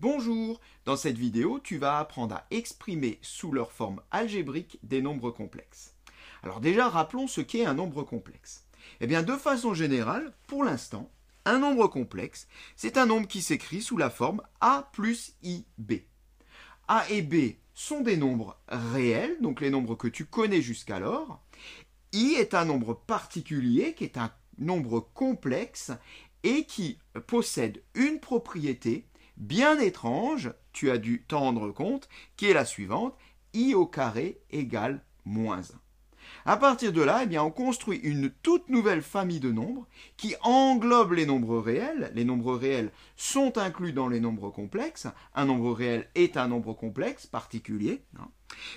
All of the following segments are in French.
Bonjour Dans cette vidéo, tu vas apprendre à exprimer sous leur forme algébrique des nombres complexes. Alors déjà, rappelons ce qu'est un nombre complexe. Eh bien, de façon générale, pour l'instant, un nombre complexe, c'est un nombre qui s'écrit sous la forme a plus ib. a et b sont des nombres réels, donc les nombres que tu connais jusqu'alors. i est un nombre particulier, qui est un nombre complexe, et qui possède une propriété bien étrange, tu as dû t'en rendre compte, qui est la suivante, i au carré égale moins 1. À partir de là, eh bien, on construit une toute nouvelle famille de nombres qui englobe les nombres réels. Les nombres réels sont inclus dans les nombres complexes. Un nombre réel est un nombre complexe particulier. Hein.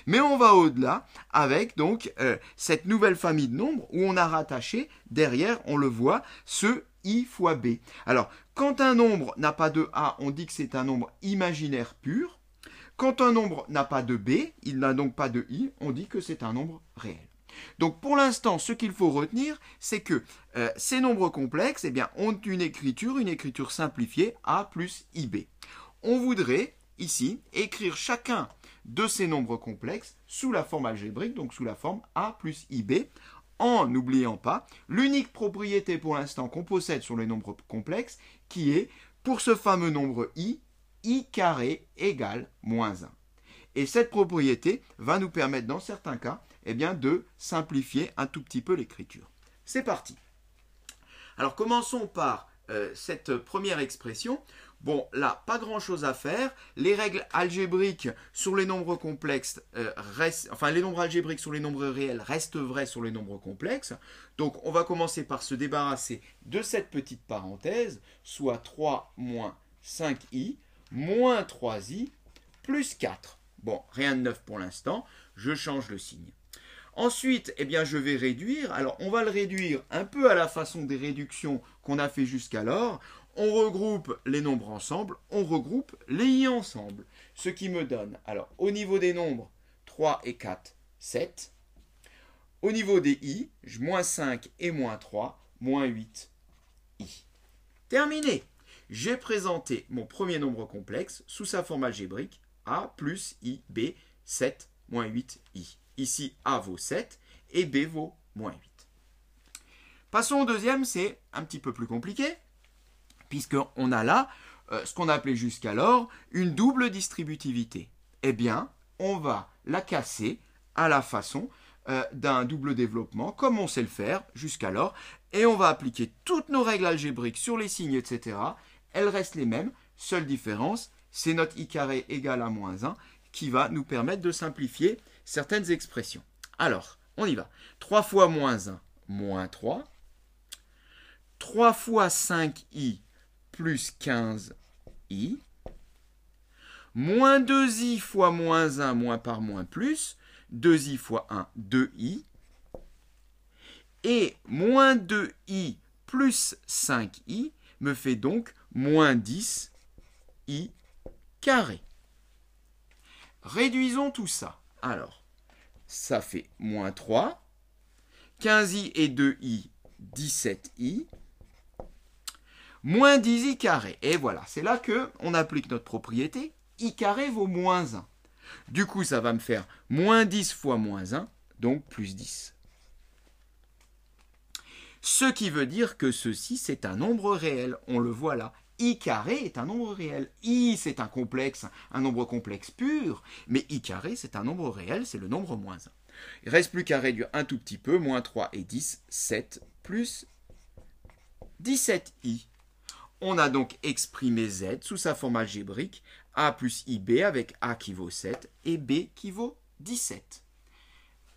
Mais on va au-delà avec donc euh, cette nouvelle famille de nombres où on a rattaché derrière, on le voit, ce i fois b. Alors, quand un nombre n'a pas de a, on dit que c'est un nombre imaginaire pur. Quand un nombre n'a pas de b, il n'a donc pas de i, on dit que c'est un nombre réel. Donc pour l'instant, ce qu'il faut retenir, c'est que euh, ces nombres complexes eh bien, ont une écriture, une écriture simplifiée, a plus ib. On voudrait, ici, écrire chacun de ces nombres complexes sous la forme algébrique, donc sous la forme a plus ib, en n'oubliant pas l'unique propriété pour l'instant qu'on possède sur les nombres complexes, qui est, pour ce fameux nombre i, i carré égale moins 1. Et cette propriété va nous permettre, dans certains cas, eh bien, de simplifier un tout petit peu l'écriture. C'est parti. Alors commençons par euh, cette première expression Bon, là, pas grand-chose à faire. Les règles algébriques sur les nombres complexes euh, restent, enfin, les nombres algébriques sur les nombres réels restent vrais sur les nombres complexes. Donc, on va commencer par se débarrasser de cette petite parenthèse, soit 3 moins 5i, moins 3i, plus 4. Bon, rien de neuf pour l'instant. Je change le signe. Ensuite, eh bien, je vais réduire. Alors, on va le réduire un peu à la façon des réductions qu'on a fait jusqu'alors on regroupe les nombres ensemble, on regroupe les i ensemble. Ce qui me donne, alors au niveau des nombres, 3 et 4, 7. Au niveau des i, moins 5 et moins 3, moins 8, i. Terminé J'ai présenté mon premier nombre complexe sous sa forme algébrique, a plus i, b, 7, moins 8, i. Ici, a vaut 7 et b vaut moins 8. Passons au deuxième, c'est un petit peu plus compliqué puisqu'on a là euh, ce qu'on appelait jusqu'alors une double distributivité. Eh bien, on va la casser à la façon euh, d'un double développement, comme on sait le faire jusqu'alors, et on va appliquer toutes nos règles algébriques sur les signes, etc. Elles restent les mêmes, seule différence, c'est notre i carré égal à moins 1 qui va nous permettre de simplifier certaines expressions. Alors, on y va. 3 fois moins 1, moins 3. 3 fois 5i, plus 15i, moins 2i fois moins 1, moins par moins plus, 2i fois 1, 2i, et moins 2i plus 5i me fait donc moins 10i carré. Réduisons tout ça. Alors, ça fait moins 3, 15i et 2i, 17i, moins 10 i carré. Et voilà, c'est là que on applique notre propriété, i carré vaut moins 1. Du coup, ça va me faire moins 10 fois moins 1, donc plus 10. Ce qui veut dire que ceci, c'est un nombre réel. On le voit là. i carré est un nombre réel. i, c'est un complexe, un nombre complexe pur. Mais i carré, c'est un nombre réel, c'est le nombre moins 1. Il reste plus qu'à réduire un tout petit peu. Moins 3 et 10, 7 plus 17i. On a donc exprimé z sous sa forme algébrique, a plus ib avec a qui vaut 7 et b qui vaut 17.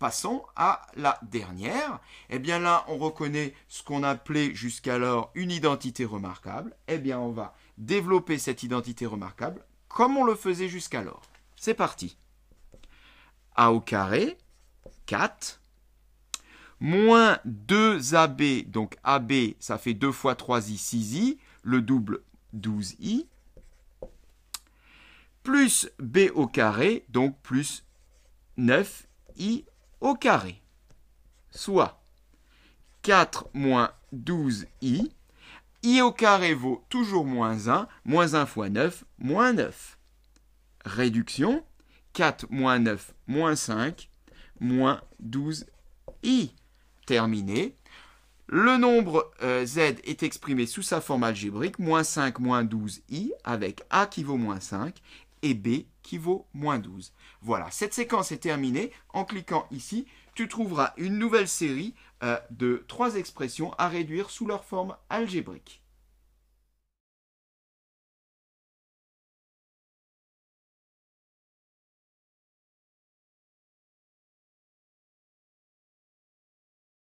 Passons à la dernière. Eh bien là, on reconnaît ce qu'on appelait jusqu'alors une identité remarquable. Eh bien, on va développer cette identité remarquable comme on le faisait jusqu'alors. C'est parti. a au carré, 4, moins 2ab, donc ab, ça fait 2 fois 3i, 6i, le double 12i, plus b au carré, donc plus 9i au carré, soit 4 moins 12i, i au carré vaut toujours moins 1, moins 1 fois 9, moins 9. Réduction, 4 moins 9, moins 5, moins 12i. Terminé. Le nombre euh, z est exprimé sous sa forme algébrique, moins 5, moins 12, i, avec a qui vaut moins 5 et b qui vaut moins 12. Voilà, cette séquence est terminée. En cliquant ici, tu trouveras une nouvelle série euh, de trois expressions à réduire sous leur forme algébrique.